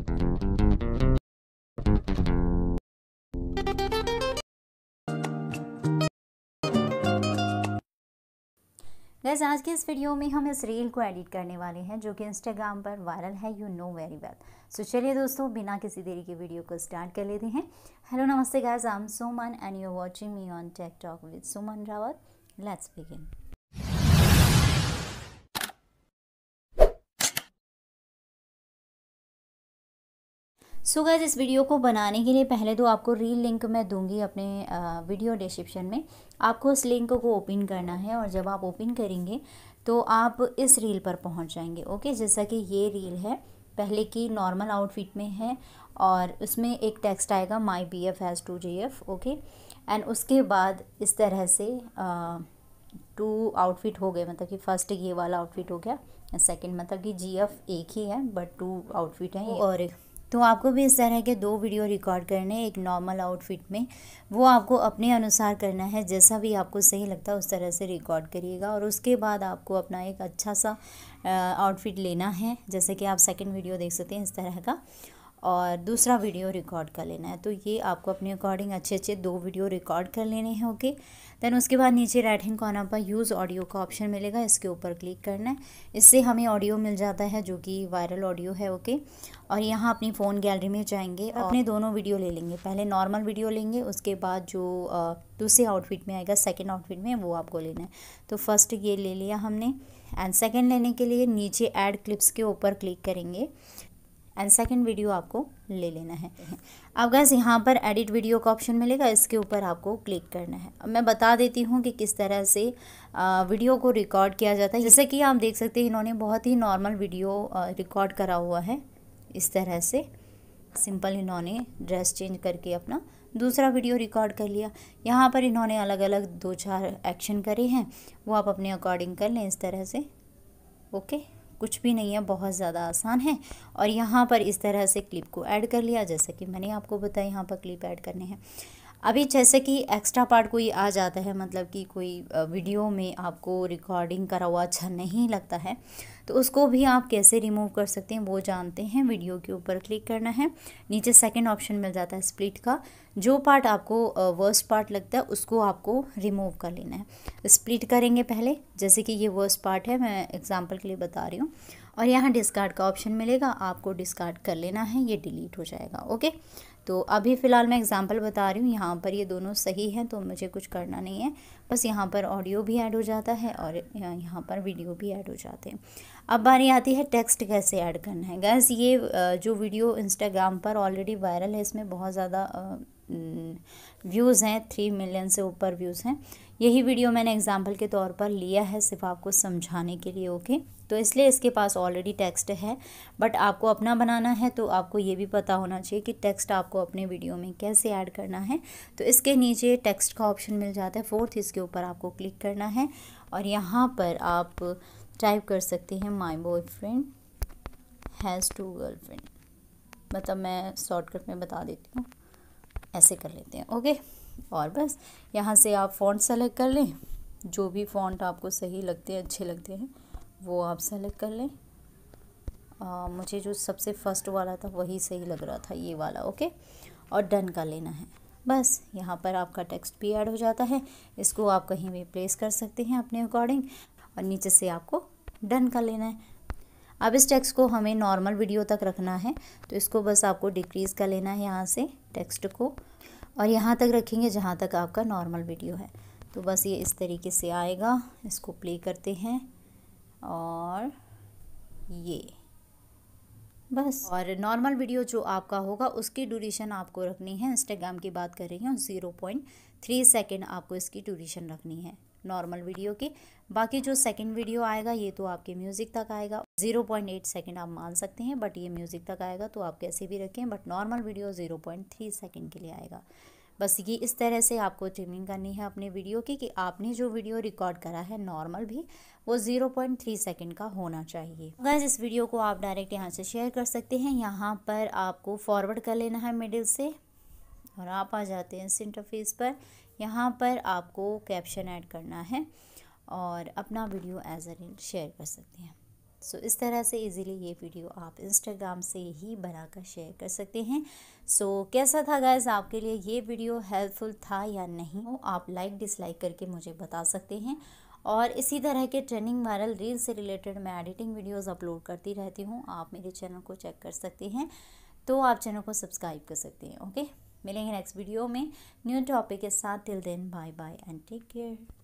gas आज के इस वीडियो में हम इस रील को एडिट करने वाले हैं जो कि इंस्टाग्राम पर वायरल है you know very well so चलिए दोस्तों बिना किसी देरी के वीडियो को स्टार्ट कर लेते हैं हेलो नमस्ते guys I am Soman and you are watching me on tech talk with Suman Rawat let's begin so guys इस वीडियो को बनाने के लिए पहले तो आपको रील लिंक मैं दूंगी अपने वीडियो डिस्क्रिप्शन में आपको उस लिंक को ओपन करना है और जब आप ओपन करेंगे तो आप इस रील पर पहुंच जाएंगे ओके जैसा कि ये रील है पहले की नॉर्मल आउटफिट में है और उसमें एक टेक्स्ट आएगा my B F has two J F okay and उसके बाद इस तरह से टू आउटफिट हो गए मतलब कि फ़र्स्ट ये वाला आउटफिट हो गया सेकंड मतलब कि जी एफ एक ही है बट टू आउटफिट हैं और तो आपको भी इस तरह के दो वीडियो रिकॉर्ड करने हैं एक नॉर्मल आउटफिट में वो आपको अपने अनुसार करना है जैसा भी आपको सही लगता है उस तरह से रिकॉर्ड करिएगा और उसके बाद आपको अपना एक अच्छा सा आउटफिट लेना है जैसे कि आप सेकंड वीडियो देख सकते हैं इस तरह का और दूसरा वीडियो रिकॉर्ड कर लेना है तो ये आपको अपने अकॉर्डिंग अच्छे अच्छे दो वीडियो रिकॉर्ड कर लेने हैं ओके देन उसके बाद नीचे राइट हैंड कॉर्नर पर यूज़ ऑडियो का ऑप्शन मिलेगा इसके ऊपर क्लिक करना है इससे हमें ऑडियो मिल जाता है जो कि वायरल ऑडियो है ओके और यहाँ अपनी फ़ोन गैलरी में जाएंगे अपने दोनों वीडियो ले लेंगे पहले नॉर्मल वीडियो लेंगे उसके बाद जो दूसरे आउटफिट में आएगा सेकेंड आउटफिट में वो आपको लेना है तो फर्स्ट ये ले लिया हमने एंड सेकेंड लेने के लिए नीचे एड क्लिप्स के ऊपर क्लिक करेंगे एंड सेकेंड वीडियो आपको ले लेना है अब गैस यहाँ पर एडिट वीडियो का ऑप्शन मिलेगा इसके ऊपर आपको क्लिक करना है मैं बता देती हूँ कि किस तरह से वीडियो को रिकॉर्ड किया जाता है जैसे कि आप देख सकते हैं इन्होंने बहुत ही नॉर्मल वीडियो रिकॉर्ड करा हुआ है इस तरह से सिंपल इन्होंने ड्रेस चेंज करके अपना दूसरा वीडियो रिकॉर्ड कर लिया यहाँ पर इन्होंने अलग अलग दो चार एक्शन करे हैं वो आप अपने अकॉर्डिंग कर लें इस तरह से ओके कुछ भी नहीं है बहुत ज़्यादा आसान है और यहाँ पर इस तरह से क्लिप को ऐड कर लिया जैसे कि मैंने आपको बताया यहाँ पर क्लिप ऐड करने हैं अभी जैसे कि एक्स्ट्रा पार्ट कोई आ जाता है मतलब कि कोई वीडियो में आपको रिकॉर्डिंग करा हुआ अच्छा नहीं लगता है तो उसको भी आप कैसे रिमूव कर सकते हैं वो जानते हैं वीडियो के ऊपर क्लिक करना है नीचे सेकेंड ऑप्शन मिल जाता है स्प्लिट का जो पार्ट आपको वर्स्ट पार्ट लगता है उसको आपको रिमूव कर लेना है स्प्लिट तो करेंगे पहले जैसे कि ये वर्स्ट पार्ट है मैं एग्ज़ाम्पल के लिए बता रही हूँ और यहाँ डिस्कार्ड का ऑप्शन मिलेगा आपको डिस्कार्ड कर लेना है ये डिलीट हो जाएगा ओके तो अभी फ़िलहाल मैं एग्ज़ाम्पल बता रही हूँ यहाँ पर ये दोनों सही हैं तो मुझे कुछ करना नहीं है बस यहाँ पर ऑडियो भी ऐड हो जाता है और यहाँ पर वीडियो भी ऐड हो जाते हैं अब बारी आती है टेक्स्ट कैसे ऐड करना है गैस ये जो वीडियो इंस्टाग्राम पर ऑलरेडी वायरल है इसमें बहुत ज़्यादा व्यूज़ हैं थ्री मिलियन से ऊपर व्यूज़ हैं यही वीडियो मैंने एग्ज़ाम्पल के तौर पर लिया है सिर्फ आपको समझाने के लिए ओके तो इसलिए इसके पास ऑलरेडी टेक्स्ट है बट आपको अपना बनाना है तो आपको ये भी पता होना चाहिए कि टेक्स्ट आपको अपने वीडियो में कैसे ऐड करना है तो इसके नीचे टेक्स्ट का ऑप्शन मिल जाता है फोर्थ इसके ऊपर आपको क्लिक करना है और यहाँ पर आप टाइप कर सकते हैं my boyfriend has two girlfriend मतलब मैं शॉर्टकट में बता देती हूँ ऐसे कर लेते हैं ओके और बस यहाँ से आप फ़ॉन्ट सेलेक्ट कर लें जो भी फ़ॉन्ट आपको सही लगते हैं अच्छे लगते हैं वो आप सेलेक्ट कर लें आ, मुझे जो सबसे फ़र्स्ट वाला था वही सही लग रहा था ये वाला ओके और डन कर लेना है बस यहाँ पर आपका टेक्स्ट भी ऐड हो जाता है इसको आप कहीं भी प्लेस कर सकते हैं अपने अकॉर्डिंग और नीचे से आपको डन कर लेना है अब इस टेक्स्ट को हमें नॉर्मल वीडियो तक रखना है तो इसको बस आपको डिक्रीज़ कर लेना है यहाँ से टेक्स्ट को और यहाँ तक रखेंगे जहाँ तक आपका नॉर्मल वीडियो है तो बस ये इस तरीके से आएगा इसको प्ले करते हैं और ये बस और नॉर्मल वीडियो जो आपका होगा उसकी ड्यूरेशन आपको रखनी है इंस्टाग्राम की बात कर रही हूँ जीरो पॉइंट थ्री सेकेंड आपको इसकी ड्यूरेशन रखनी है नॉर्मल वीडियो की बाकी जो सेकंड वीडियो आएगा ये तो आपके म्यूज़िक तक आएगा ज़ीरो पॉइंट एट सेकेंड आप मान सकते हैं बट ये म्यूज़िक तक आएगा तो आप कैसे भी रखें but normal video zero point three second के लिए आएगा बस ये इस तरह से आपको ट्रिमिंग करनी है अपने वीडियो की कि आपने जो वीडियो रिकॉर्ड करा है नॉर्मल भी वो 0.3 सेकेंड का होना चाहिए गैस तो इस वीडियो को आप डायरेक्ट यहाँ से शेयर कर सकते हैं यहाँ पर आपको फॉरवर्ड कर लेना है मिडिल से और आप आ जाते हैं इस इंटरफेस पर यहाँ पर आपको कैप्शन ऐड करना है और अपना video as a reel share कर सकते हैं सो so, इस तरह से इजीली ये वीडियो आप इंस्टाग्राम से ही बनाकर शेयर कर सकते हैं सो so, कैसा था गाइज आपके लिए ये वीडियो हेल्पफुल था या नहीं हो आप लाइक डिसलाइक करके मुझे बता सकते हैं और इसी तरह के ट्रेंडिंग वायरल रील से रिलेटेड मैं एडिटिंग वीडियोस अपलोड करती रहती हूँ आप मेरे चैनल को चेक कर सकते हैं तो आप चैनल को सब्सक्राइब कर सकते हैं ओके मिलेंगे नेक्स्ट वीडियो में न्यू टॉपिक के साथ till then bye bye and take care